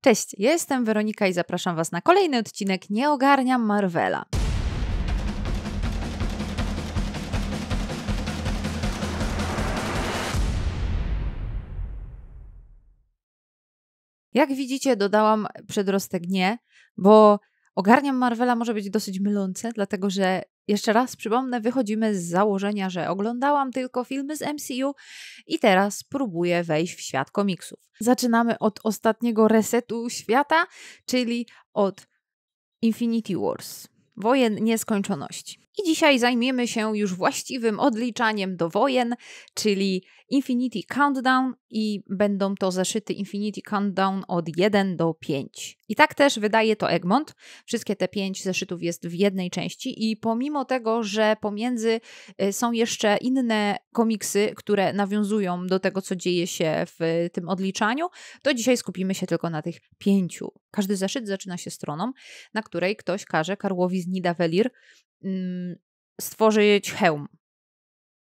Cześć, jestem Weronika i zapraszam Was na kolejny odcinek Nie ogarniam Marvela. Jak widzicie, dodałam przedrostek nie, bo ogarniam Marvela może być dosyć mylące, dlatego że jeszcze raz przypomnę, wychodzimy z założenia, że oglądałam tylko filmy z MCU i teraz próbuję wejść w świat komiksów. Zaczynamy od ostatniego resetu świata, czyli od Infinity Wars. Wojen nieskończoności. I dzisiaj zajmiemy się już właściwym odliczaniem do wojen, czyli Infinity Countdown i będą to zeszyty Infinity Countdown od 1 do 5. I tak też wydaje to Egmont. Wszystkie te 5 zeszytów jest w jednej części i pomimo tego, że pomiędzy y, są jeszcze inne komiksy, które nawiązują do tego, co dzieje się w tym odliczaniu, to dzisiaj skupimy się tylko na tych pięciu. Każdy zeszyt zaczyna się stroną, na której ktoś każe Karłowi z Nidavellir Mm, stworzyć hełm.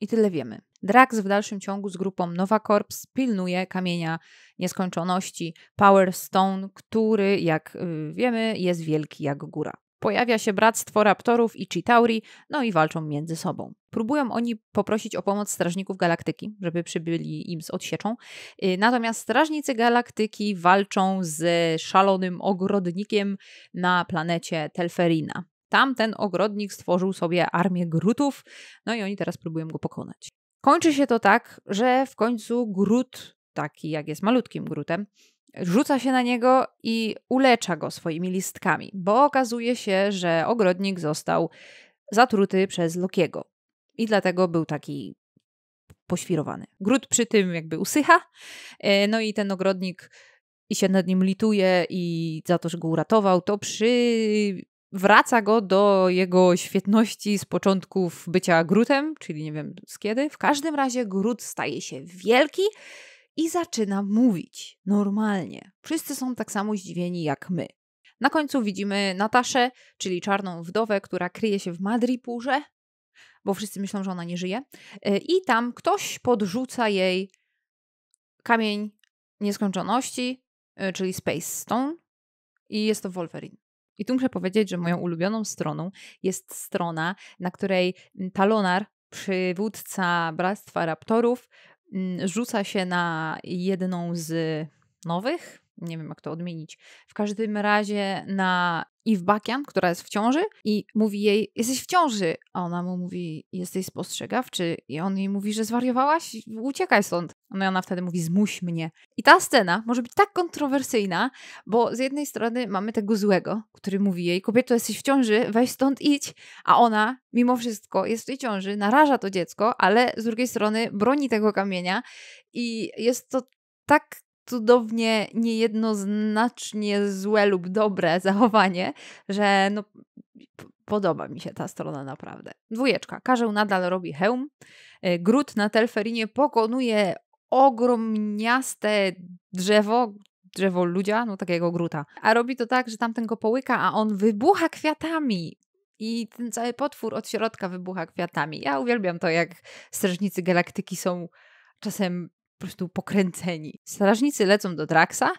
I tyle wiemy. Drax w dalszym ciągu z grupą Nova Corps pilnuje kamienia nieskończoności Power Stone, który, jak y, wiemy, jest wielki jak góra. Pojawia się bractwo raptorów i Chitauri, no i walczą między sobą. Próbują oni poprosić o pomoc strażników galaktyki, żeby przybyli im z odsieczą. Y, natomiast strażnicy galaktyki walczą z szalonym ogrodnikiem na planecie Telferina. Tamten ogrodnik stworzył sobie armię grutów, no i oni teraz próbują go pokonać. Kończy się to tak, że w końcu grut, taki jak jest malutkim grutem, rzuca się na niego i ulecza go swoimi listkami, bo okazuje się, że ogrodnik został zatruty przez Lokiego i dlatego był taki poświrowany. Grut przy tym jakby usycha, e, no i ten ogrodnik i się nad nim lituje i za to, że go uratował, to przy wraca go do jego świetności z początków bycia Grutem, czyli nie wiem z kiedy. W każdym razie Grut staje się wielki i zaczyna mówić normalnie. Wszyscy są tak samo zdziwieni jak my. Na końcu widzimy Nataszę, czyli czarną wdowę, która kryje się w Madripurze, bo wszyscy myślą, że ona nie żyje. E, I tam ktoś podrzuca jej kamień nieskończoności, e, czyli Space Stone, i jest to Wolverine. I tu muszę powiedzieć, że moją ulubioną stroną jest strona, na której mm, Talonar, przywódca Bractwa Raptorów, mm, rzuca się na jedną z nowych, nie wiem jak to odmienić, w każdym razie na Eve Bakian, która jest w ciąży i mówi jej, jesteś w ciąży, a ona mu mówi, jesteś spostrzegawczy i on jej mówi, że zwariowałaś, uciekaj stąd. No i ona wtedy mówi, zmuś mnie. I ta scena może być tak kontrowersyjna, bo z jednej strony mamy tego złego, który mówi jej, kobieto jesteś w ciąży, weź stąd idź, a ona mimo wszystko jest w tej ciąży, naraża to dziecko, ale z drugiej strony broni tego kamienia i jest to tak cudownie niejednoznacznie złe lub dobre zachowanie, że no, podoba mi się ta strona naprawdę. Dwójeczka. Karzeł nadal robi hełm. Y, Gród na Telferinie pokonuje ogromniaste drzewo, drzewo ludzia, no takiego gruta. A robi to tak, że tamten go połyka, a on wybucha kwiatami. I ten cały potwór od środka wybucha kwiatami. Ja uwielbiam to, jak strażnicy galaktyki są czasem po prostu pokręceni. Strażnicy lecą do Draxa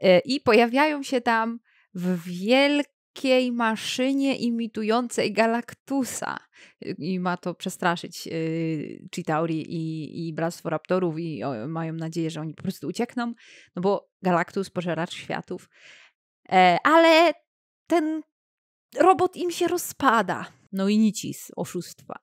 e, i pojawiają się tam w wielkiej maszynie imitującej Galaktusa i ma to przestraszyć y, Chitauri i, i Bractwo Raptorów i o, mają nadzieję, że oni po prostu uciekną, no bo Galactus pożeracz światów. E, ale ten robot im się rozpada. No i nicis, oszustwa.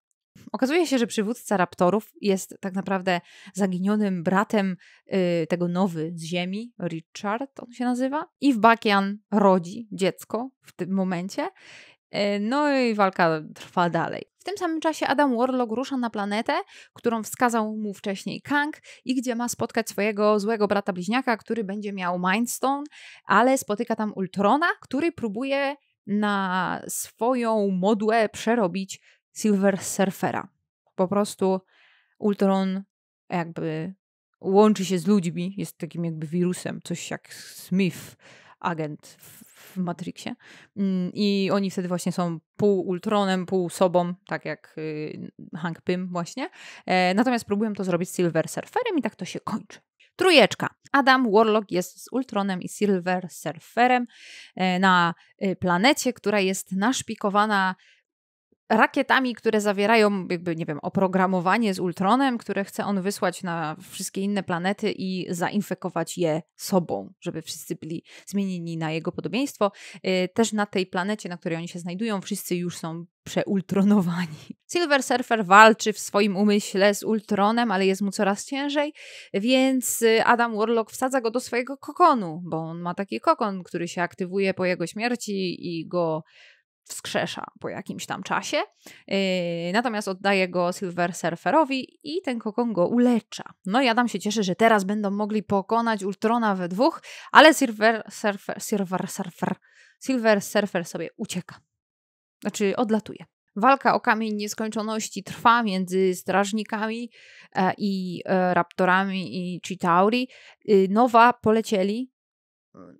Okazuje się, że przywódca raptorów jest tak naprawdę zaginionym bratem y, tego nowy z ziemi, Richard on się nazywa, i w Bakian rodzi dziecko w tym momencie E, no i walka trwa dalej. W tym samym czasie Adam Warlock rusza na planetę, którą wskazał mu wcześniej Kang i gdzie ma spotkać swojego złego brata bliźniaka, który będzie miał Mindstone, ale spotyka tam Ultrona, który próbuje na swoją modłę przerobić Silver Surfera. Po prostu Ultron jakby łączy się z ludźmi, jest takim jakby wirusem, coś jak Smith, agent w Matrixie. Mm, I oni wtedy właśnie są pół Ultronem, pół sobą, tak jak y, Hank Pym właśnie. E, natomiast próbują to zrobić z Silver Surferem i tak to się kończy. Trójeczka. Adam Warlock jest z Ultronem i Silver Surferem e, na y, planecie, która jest naszpikowana rakietami, które zawierają jakby, nie wiem, oprogramowanie z Ultronem, które chce on wysłać na wszystkie inne planety i zainfekować je sobą, żeby wszyscy byli zmienieni na jego podobieństwo. Y, też na tej planecie, na której oni się znajdują, wszyscy już są przeultronowani. Silver Surfer walczy w swoim umyśle z Ultronem, ale jest mu coraz ciężej, więc y, Adam Warlock wsadza go do swojego kokonu, bo on ma taki kokon, który się aktywuje po jego śmierci i go wskrzesza po jakimś tam czasie, yy, natomiast oddaje go Silver Surferowi i ten kokon go ulecza. No i Adam się cieszy, że teraz będą mogli pokonać Ultrona we dwóch, ale Silver Surfer, Silver Surfer, Silver Surfer sobie ucieka. Znaczy odlatuje. Walka o kamień nieskończoności trwa między strażnikami e, i e, raptorami i Chitauri. Yy, nowa polecieli mm,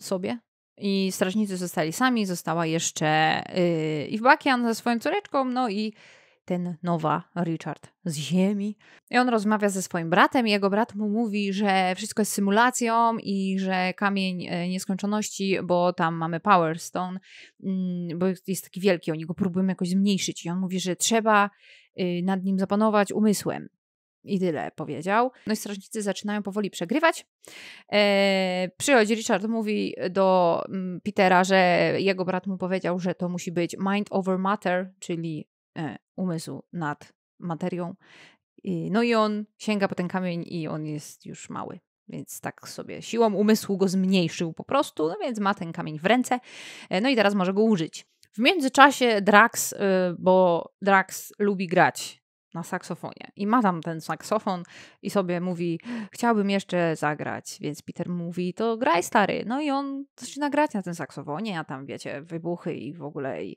sobie i strażnicy zostali sami, została jeszcze yy, Eve Bakian ze swoją córeczką, no i ten nowa Richard z ziemi. I on rozmawia ze swoim bratem i jego brat mu mówi, że wszystko jest symulacją i że kamień y, nieskończoności, bo tam mamy Power Stone, mm, bo jest taki wielki, oni go próbują jakoś zmniejszyć i on mówi, że trzeba y, nad nim zapanować umysłem. I tyle powiedział. No i strażnicy zaczynają powoli przegrywać. E, przychodzi Richard, mówi do mm, Petera, że jego brat mu powiedział, że to musi być mind over matter, czyli e, umysł nad materią. E, no i on sięga po ten kamień i on jest już mały. Więc tak sobie siłą umysłu go zmniejszył po prostu, no więc ma ten kamień w ręce, e, no i teraz może go użyć. W międzyczasie Drax, e, bo Drax lubi grać na saksofonie. I ma tam ten saksofon i sobie mówi, chciałbym jeszcze zagrać, więc Peter mówi, to graj stary. No i on zaczyna grać na tym saksofonie, a tam wiecie, wybuchy i w ogóle i,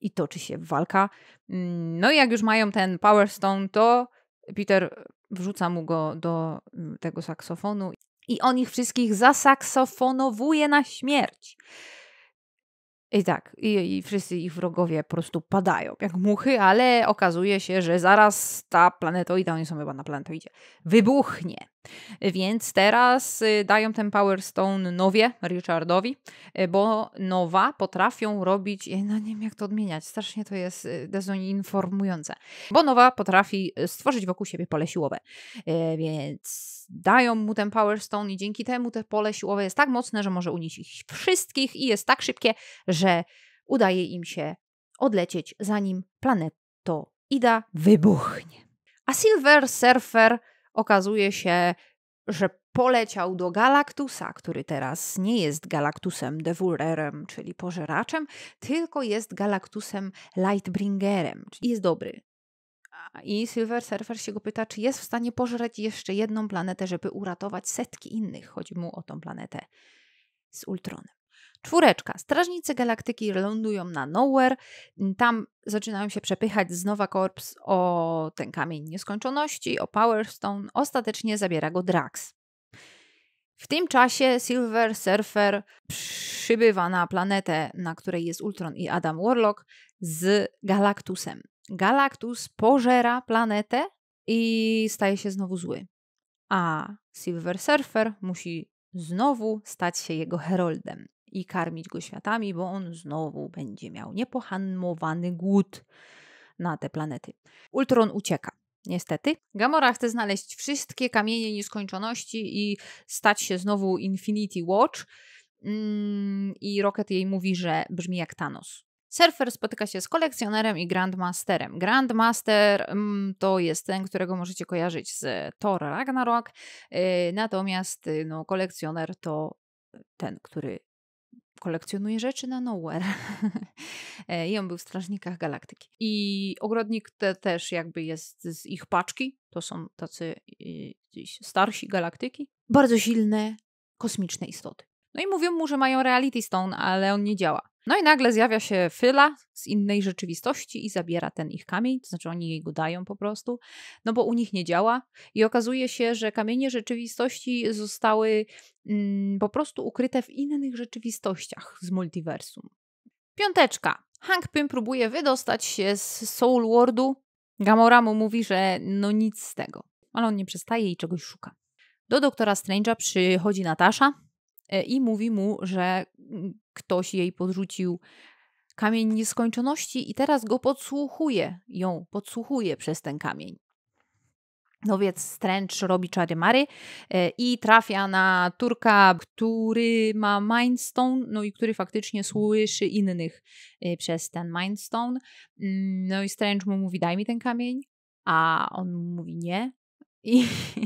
i toczy się walka. Mm, no i jak już mają ten Power Stone, to Peter wrzuca mu go do mm, tego saksofonu i on ich wszystkich zasaksofonowuje na śmierć. I tak, i, i wszyscy ich wrogowie po prostu padają jak muchy, ale okazuje się, że zaraz ta planetoida, oni są chyba na planetoidzie, wybuchnie. Więc teraz y, dają ten Power Stone Nowie, Richardowi, y, bo Nowa potrafią robić, no nie wiem jak to odmieniać, strasznie to jest y, dezinformujące, bo Nowa potrafi stworzyć wokół siebie pole siłowe, więc dają mu ten Power Stone i dzięki temu te pole siłowe jest tak mocne, że może unieść ich wszystkich i jest tak szybkie, że udaje im się odlecieć zanim planeto Ida wybuchnie. A Silver Surfer okazuje się, że poleciał do Galaktusa, który teraz nie jest Galaktusem devourerem, czyli pożeraczem, tylko jest Galaktusem Lightbringerem, czyli jest dobry. I Silver Surfer się go pyta, czy jest w stanie pożreć jeszcze jedną planetę, żeby uratować setki innych. Chodzi mu o tą planetę z Ultronem. Czwóreczka. Strażnicy Galaktyki lądują na Nowhere. Tam zaczynają się przepychać z Nowa Corps o ten kamień nieskończoności, o Power Stone. Ostatecznie zabiera go Drax. W tym czasie Silver Surfer przybywa na planetę, na której jest Ultron i Adam Warlock z Galactusem. Galactus pożera planetę i staje się znowu zły. A Silver Surfer musi znowu stać się jego heroldem i karmić go światami, bo on znowu będzie miał niepohamowany głód na te planety. Ultron ucieka. Niestety, Gamora chce znaleźć wszystkie kamienie nieskończoności i stać się znowu Infinity Watch. Mm, I Rocket jej mówi, że brzmi jak Thanos. Surfer spotyka się z kolekcjonerem i Grandmasterem. Grandmaster mm, to jest ten, którego możecie kojarzyć z Thor Ragnarok, y, natomiast y, no, kolekcjoner to ten, który kolekcjonuje rzeczy na nowhere. E, I on był w Strażnikach Galaktyki. I ogrodnik te też jakby jest z ich paczki. To są tacy gdzieś starsi galaktyki. Bardzo silne kosmiczne istoty. No i mówią mu, że mają Reality Stone, ale on nie działa. No i nagle zjawia się Fyla z innej rzeczywistości i zabiera ten ich kamień, to znaczy oni jej go dają po prostu, no bo u nich nie działa. I okazuje się, że kamienie rzeczywistości zostały mm, po prostu ukryte w innych rzeczywistościach z multiversum. Piąteczka. Hank Pym próbuje wydostać się z Soul Wardu. Gamora mu mówi, że no nic z tego, ale on nie przestaje i czegoś szuka. Do doktora Strange'a przychodzi Natasza e, i mówi mu, że ktoś jej podrzucił kamień nieskończoności i teraz go podsłuchuje, ją podsłuchuje przez ten kamień. No więc stręcz robi czary mary e, i trafia na Turka, który ma Mindstone, no i który faktycznie słyszy innych e, przez ten Mindstone. Mm, no i stręcz mu mówi, daj mi ten kamień, a on mówi nie, i,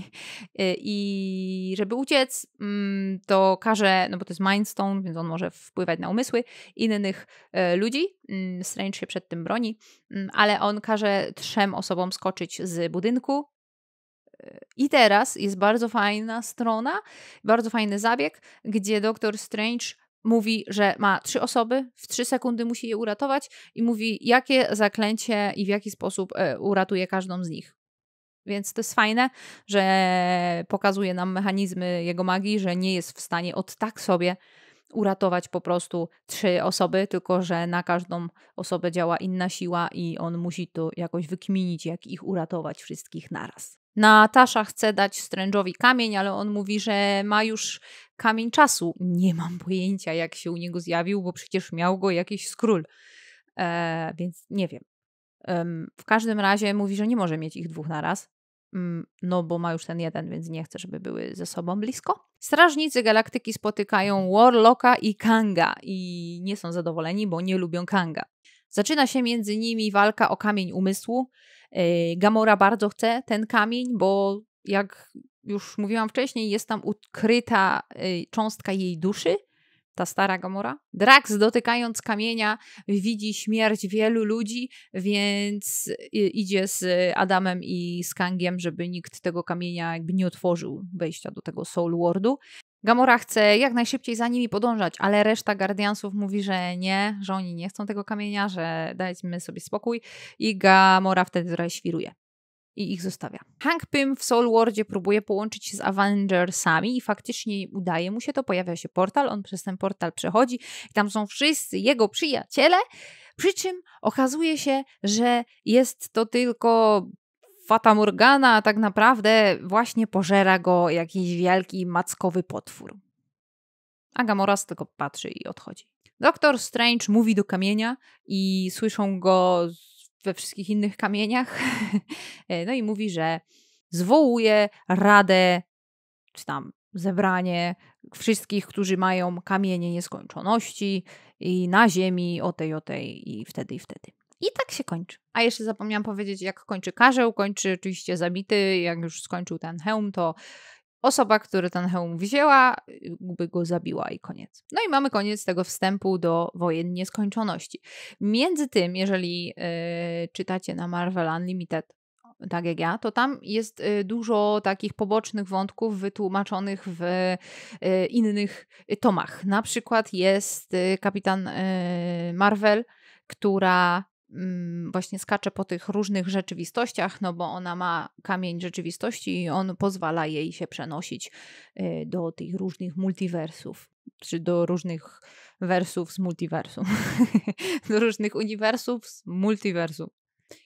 y, I żeby uciec, mm, to każe, no bo to jest Mindstone, więc on może wpływać na umysły innych e, ludzi. Mm, Strange się przed tym broni, mm, ale on każe trzem osobom skoczyć z budynku. I teraz jest bardzo fajna strona, bardzo fajny zabieg, gdzie doktor Strange mówi, że ma trzy osoby, w trzy sekundy musi je uratować i mówi, jakie zaklęcie i w jaki sposób e, uratuje każdą z nich. Więc to jest fajne, że pokazuje nam mechanizmy jego magii, że nie jest w stanie od tak sobie uratować po prostu trzy osoby, tylko że na każdą osobę działa inna siła i on musi to jakoś wykminić, jak ich uratować wszystkich naraz. Natasza chce dać Strange'owi kamień, ale on mówi, że ma już kamień czasu. Nie mam pojęcia, jak się u niego zjawił, bo przecież miał go jakiś skról. Eee, więc nie wiem. w każdym razie mówi, że nie może mieć ich dwóch naraz, Mm, no bo ma już ten jeden, więc nie chce, żeby były ze sobą blisko. Strażnicy Galaktyki spotykają Warlocka i Kanga i nie są zadowoleni, bo nie lubią Kanga. Zaczyna się między nimi walka o kamień umysłu. E, Gamora bardzo chce ten kamień, bo jak już mówiłam wcześniej, jest tam ukryta e, cząstka jej duszy ta stara Gamora. Drax dotykając kamienia widzi śmierć wielu ludzi, więc y, idzie z Adamem i z Kangiem, żeby nikt tego kamienia jakby nie otworzył wejścia do tego Soul Wardu. Gamora chce jak najszybciej za nimi podążać, ale reszta Guardiansów mówi, że nie, że oni nie chcą tego kamienia, że dajmy sobie spokój i Gamora wtedy trochę świruje i ich zostawia. Hank Pym w Soul Wardzie próbuje połączyć się z Avengersami i faktycznie udaje mu się to, pojawia się portal, on przez ten portal przechodzi i tam są wszyscy jego przyjaciele, przy czym okazuje się, że jest to tylko Fata Morgana, a tak naprawdę właśnie pożera go jakiś wielki mackowy potwór. A Gamoras tylko patrzy i odchodzi. Doktor Strange mówi do kamienia i słyszą go we wszystkich innych kamieniach. E, no i mówi, że zwołuje radę, czy tam zebranie wszystkich, którzy mają kamienie nieskończoności i na ziemi o tej, o tej i wtedy, i wtedy. I tak się kończy. A jeszcze zapomniałam powiedzieć, jak kończy karzeł. Kończy oczywiście zabity. Jak już skończył ten hełm, to osoba, która ten hełm wzięła, by go zabiła i koniec. No i mamy koniec tego wstępu do wojen nieskończoności. Między tym, jeżeli yy, czytacie na Marvel Unlimited, tak jak ja, to tam jest e, dużo takich pobocznych wątków wytłumaczonych w e, innych tomach. Na przykład jest kapitan Marvel, która Mm, właśnie skacze po tych różnych rzeczywistościach, no bo ona ma kamień rzeczywistości i on pozwala jej się przenosić y, do tych różnych multiversów, czy do różnych wersów z multiversum, do różnych uniwersów z multiversum.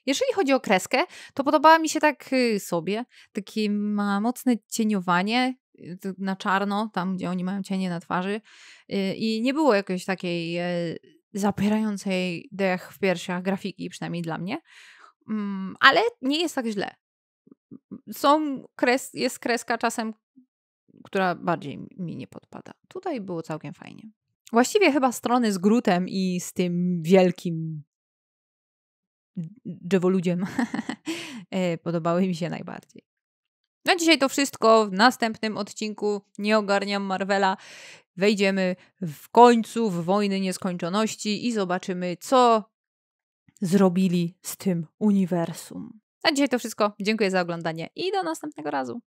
Jeżeli chodzi o kreskę, to podobała mi się tak y, sobie, takie ma mocne cieniowanie y, na czarno, tam gdzie oni mają cienie na twarzy i nie było jakiejś takiej e, zapierającej dech w piersiach grafiki, przynajmniej dla mnie. Mm, ale nie jest tak źle. Są kres, jest kreska czasem, która bardziej mi nie podpada. Tutaj było całkiem fajnie. Właściwie chyba strony z Grutem i z tym wielkim dżewoludziem e, podobały mi się najbardziej. Na dzisiaj to wszystko. W następnym odcinku nie ogarniam Marvela wejdziemy w końcu w wojny nieskończoności i zobaczymy, co zrobili z tym uniwersum. Na dzisiaj to wszystko. Dziękuję za oglądanie i do następnego razu.